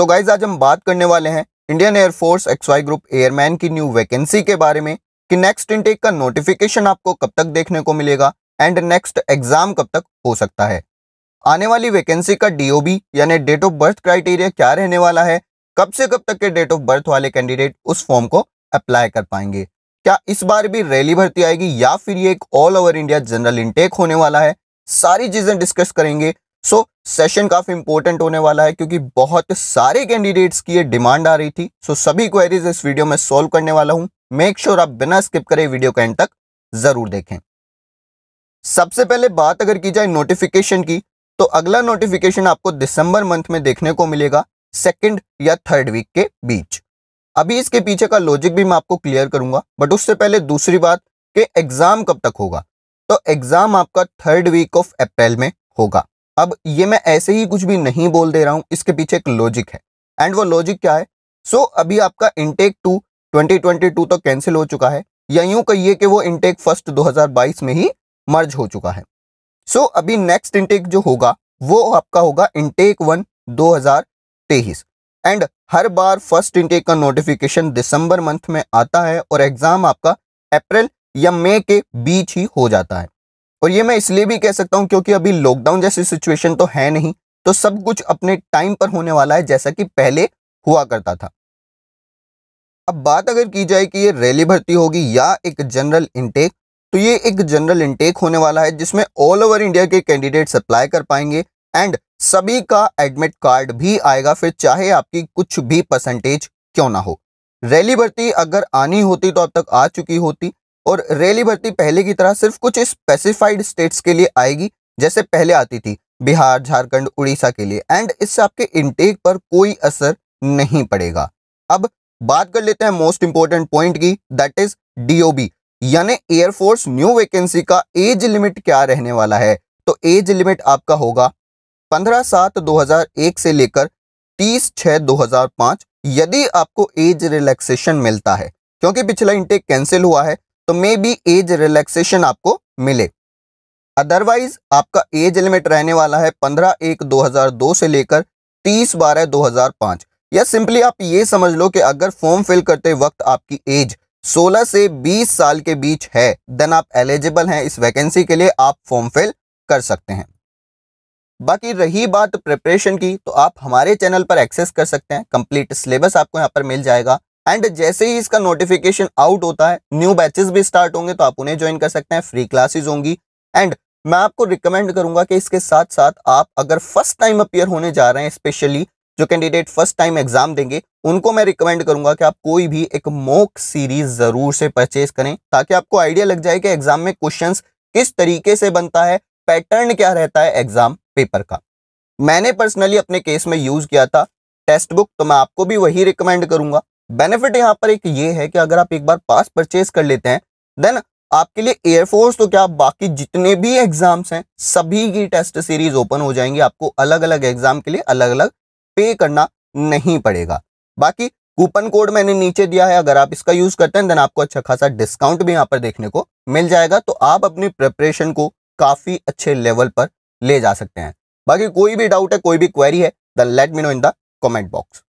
so guys आज हम बात करने वाले हैं Indian air force X Y group airman की न्यू वैकेंसी के बारे में कि नेक्स्ट इनटेक का नोटिफिकेशन आपको कब तक देखने को मिलेगा एंड नेक्स्ट एग्जाम कब तक हो सकता है आने वाली वैकेंसी का डीओबी यानी डेट ऑफ बर्थ क्राइटेरिया क्या रहने वाला है कब से कब तक के डेट ऑफ बर्थ वाले कैंडिडेट उस फॉर्म को अप्लाई कर पाएंगे क्या इस बार भी रैली भर्ती आएगी या फिर ये एक all over India general intake होने वाला है सारी चीजें डिस्कस करेंगे सो सेशन काफी इंपॉर्टेंट होने वाला है क्योंकि बहुत सारे कैंडिडेट्स की ये डिमांड आ रही थी सो so, सभी क्वेरीज इस वीडियो में सॉल्व करने वाला हूं मेक श्योर sure आप बिना स्किप करे वीडियो के एंड तक जरूर देखें सबसे पहले बात अगर की जाए नोटिफिकेशन की तो अगला नोटिफिकेशन आपको दिसंबर मंथ में देखने को मिलेगा सेकेंड या थर्ड वीक के बीच अभी इसके पीछे का लॉजिक भी मैं आपको क्लियर करूंगा बट उससे पहले दूसरी बात कि एग्जाम कब तक होगा तो एग्जाम आपका थर्ड वीक ऑफ अप्रैल में होगा अब ये मैं ऐसे ही कुछ भी नहीं बोल दे रहा हूँ इसके पीछे एक लॉजिक है एंड वो लॉजिक क्या है सो so, अभी आपका इनटेक टू 2022 तो कैंसिल हो चुका है या यूं कहिए कि वो इनटेक फर्स्ट 2022 में ही मर्ज हो चुका है सो so, अभी नेक्स्ट इनटेक जो होगा वो आपका होगा इनटेक वन दो एंड हर बार फर्स्ट इनटेक का नोटिफिकेशन दिसंबर मंथ में आता है और एग्जाम आपका अप्रैल या मई के बीच ही हो जाता है और ये मैं इसलिए भी कह सकता हूँ क्योंकि अभी लॉकडाउन जैसी सिचुएशन तो है नहीं तो सब कुछ अपने टाइम पर होने वाला है जैसा कि पहले हुआ करता था अब बात अगर की जाए कि ये रैली भर्ती होगी या एक जनरल इंटेक तो ये एक जनरल इंटेक होने वाला है जिसमें ऑल ओवर इंडिया के कैंडिडेट अप्लाई कर पाएंगे एंड सभी का एडमिट कार्ड भी आएगा फिर चाहे आपकी कुछ भी परसेंटेज क्यों ना हो रैली भर्ती अगर आनी होती तो अब तक आ चुकी होती और रेली भर्ती पहले की तरह सिर्फ कुछ स्पेसिफाइड स्टेट्स के लिए आएगी जैसे पहले आती थी बिहार झारखंड उड़ीसा के लिए एंड इससे आपके इनटेक पर कोई असर नहीं पड़ेगा अब बात कर लेते हैं मोस्ट इंपॉर्टेंट पॉइंट की दैट इज डीओबी यानी एयरफोर्स न्यू वैकेंसी का एज लिमिट क्या रहने वाला है तो एज लिमिट आपका होगा पंद्रह सात एक से लेकर दो छः पांच यदि आपको एज रिलैक्सेशन मिलता है क्योंकि पिछला इंटेक कैंसिल हुआ है तो मे बी एज रिलैक्सेशन आपको मिले अदरवाइज आपका एज लिमिट रहने वाला है पंद्रह एक दो हजार दो से लेकर तीस बारह दो हजार पांच या सिंपली आप ये समझ लो कि अगर फॉर्म फिल करते वक्त आपकी एज 16 से 20 साल के बीच है देन आप एलिजिबल हैं इस वैकेंसी के लिए आप फॉर्म फिल कर सकते हैं बाकी रही बात प्रिपरेशन की तो आप हमारे चैनल पर एक्सेस कर सकते हैं कंप्लीट सिलेबस आपको यहाँ पर मिल जाएगा एंड जैसे ही इसका नोटिफिकेशन आउट होता है न्यू बैचेस भी स्टार्ट होंगे तो आप उन्हें ज्वाइन कर सकते हैं फ्री क्लासेस होंगी एंड मैं आपको रिकमेंड करूंगा कि इसके साथ साथ आप अगर फर्स्ट टाइम अपियर होने जा रहे हैं स्पेशली जो कैंडिडेट फर्स्ट टाइम एग्जाम देंगे उनको मैं रिकमेंड करूंगा कि आप कोई भी एक मोक सीरीज जरूर से परचेज करें ताकि आपको आइडिया लग जाए कि एग्जाम में क्वेश्चंस किस तरीके से बनता है पैटर्न क्या रहता है एग्जाम पेपर का मैंने पर्सनली अपने केस में यूज किया था टेक्स्ट बुक तो मैं आपको भी वही रिकमेंड करूंगा बेनिफिट यहाँ पर एक ये है कि अगर आप एक बार पास परचेज कर लेते हैं देन आपके लिए एयरफोर्स तो क्या बाकी जितने भी एग्जाम्स हैं सभी की टेस्ट सीरीज ओपन हो जाएंगी आपको अलग अलग एग्जाम के लिए अलग अलग पे करना नहीं पड़ेगा बाकी कूपन कोड मैंने नीचे दिया है अगर आप इसका यूज करते हैं देन आपको अच्छा खासा डिस्काउंट भी यहाँ पर देखने को मिल जाएगा तो आप अपनी प्रिपरेशन को काफी अच्छे लेवल पर ले जा सकते हैं बाकी कोई भी डाउट है कोई भी क्वेरी है then let me know in the comment box